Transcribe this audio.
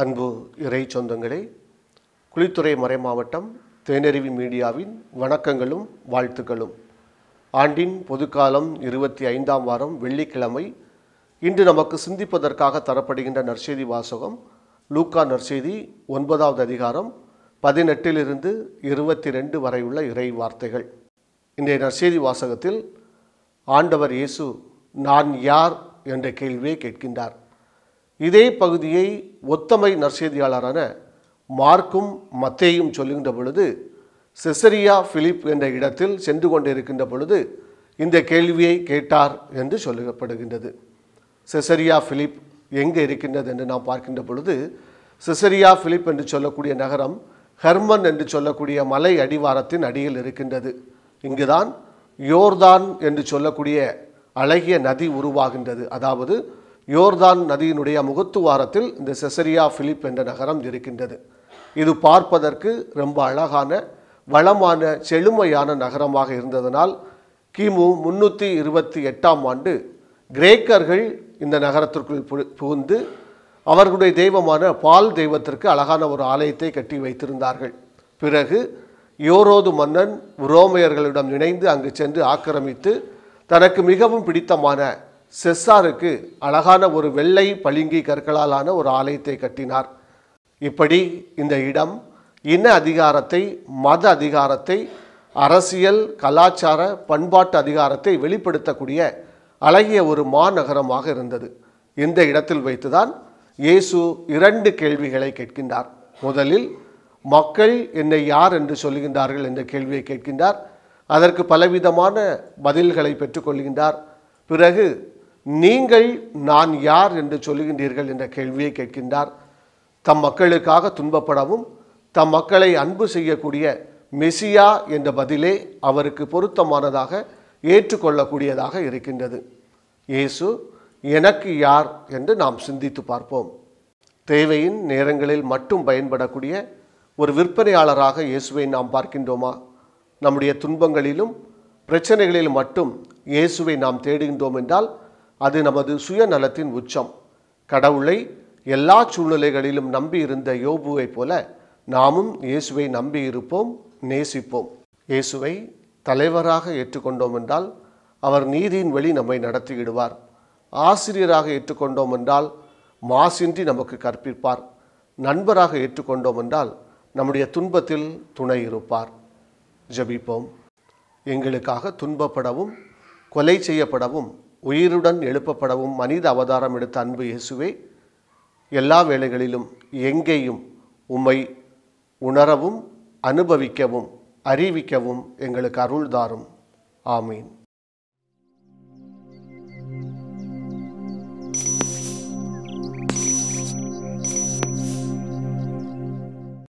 அன்பு இறை சொந்தங்களே குளித்துறை மறை மாவட்டம் தேனருவி மீடியாவின் வணக்கங்களும் வாழ்த்துக்களும் ஆண்டின் பொதுக்காலம் இருபத்தி ஐந்தாம் வாரம் வெள்ளிக்கிழமை இன்று நமக்கு சிந்திப்பதற்காக தரப்படுகின்ற நற்செய்தி வாசகம் லூக்கா நற்செய்தி ஒன்பதாவது அதிகாரம் பதினெட்டிலிருந்து இருபத்தி ரெண்டு வரையுள்ள இறை வார்த்தைகள் இன்றைய நற்செய்தி வாசகத்தில் ஆண்டவர் இயேசு நான் யார் என்ற கேள்வியை கேட்கின்றார் இதே பகுதியை ஒத்தமை நற்செய்தியாளரான மார்க்கும் மத்தேயும் சொல்லுகின்ற பொழுது செசரியா பிலிப் என்ற இடத்தில் சென்று கொண்டிருக்கின்ற பொழுது இந்த கேள்வியை கேட்டார் என்று சொல்லப்படுகின்றது செசரியா பிலிப் எங்கே இருக்கின்றது என்று நாம் பார்க்கின்ற பொழுது செசரியா பிலிப் என்று சொல்லக்கூடிய நகரம் ஹெர்மன் என்று சொல்லக்கூடிய மலை அடிவாரத்தின் அடியில் இருக்கின்றது இங்குதான் யோர்தான் என்று சொல்லக்கூடிய அழகிய நதி உருவாகின்றது அதாவது யோர்தான் நதியினுடைய முகத்துவாரத்தில் இந்த செசரியா பிலிப் என்ற நகரம் இருக்கின்றது இது பார்ப்பதற்கு ரொம்ப அழகான வளமான செழுமையான நகரமாக இருந்ததனால் கிமு முன்னூற்றி இருபத்தி எட்டாம் ஆண்டு கிரேக்கர்கள் இந்த நகரத்திற்குள் புகுந்து அவர்களுடைய தெய்வமான பால் தெய்வத்திற்கு அழகான ஒரு ஆலயத்தை கட்டி வைத்திருந்தார்கள் பிறகு யோரோது மன்னன் ரோமையர்களிடம் இணைந்து அங்கு சென்று ஆக்கிரமித்து தனக்கு மிகவும் பிடித்தமான செஸ்ஸாருக்கு அழகான ஒரு வெள்ளை பளிங்கி கற்களாலான ஒரு ஆலயத்தை கட்டினார் இப்படி இந்த இடம் இன அதிகாரத்தை மத அதிகாரத்தை அரசியல் கலாச்சார பண்பாட்டு அதிகாரத்தை வெளிப்படுத்தக்கூடிய அழகிய ஒரு மாநகரமாக இருந்தது இந்த இடத்தில் வைத்துதான் இயேசு இரண்டு கேள்விகளை கேட்கின்றார் முதலில் மக்கள் என்னை யார் என்று சொல்லுகின்றார்கள் என்ற கேள்வியை கேட்கின்றார் அதற்கு பலவிதமான பதில்களை பெற்றுக்கொள்கின்றார் பிறகு நீங்கள் நான் யார் என்று சொல்லுகின்றீர்கள் என்ற கேள்வியை கேட்கின்றார் தம் மக்களுக்காக துன்பப்படவும் தம் மக்களை அன்பு செய்யக்கூடிய மெசியா என்ற பதிலே அவருக்கு பொருத்தமானதாக ஏற்றுக்கொள்ளக்கூடியதாக இருக்கின்றது இயேசு எனக்கு யார் என்று நாம் சிந்தித்து பார்ப்போம் தேவையின் நேரங்களில் மட்டும் பயன்படக்கூடிய ஒரு விற்பனையாளராக இயேசுவை நாம் பார்க்கின்றோமா நம்முடைய துன்பங்களிலும் பிரச்சனைகளில் மட்டும் இயேசுவை நாம் தேடுகின்றோம் என்றால் அது நமது சுயநலத்தின் உச்சம் கடவுளை எல்லா சூழ்நிலைகளிலும் நம்பியிருந்த யோபுவைப் போல நாமும் இயேசுவை நம்பியிருப்போம் நேசிப்போம் இயேசுவை தலைவராக ஏற்றுக்கொண்டோம் என்றால் அவர் நீதியின் வழி நம்மை நடத்திவிடுவார் ஆசிரியராக ஏற்றுக்கொண்டோம் என்றால் மாசின்றி நமக்கு கற்பிப்பார் நண்பராக ஏற்றுக்கொண்டோம் என்றால் நம்முடைய துன்பத்தில் துணை இருப்பார் ஜபிப்போம் எங்களுக்காக துன்பப்படவும் கொலை செய்யப்படவும் உயிருடன் எழுப்பப்படவும் மனித அவதாரம் எடுத்த அன்பு இயேசுவே எல்லா வேளைகளிலும் எங்கேயும் உம்மை உணரவும் அனுபவிக்கவும் அறிவிக்கவும் எங்களுக்கு அருள்தாரும் ஆமீன்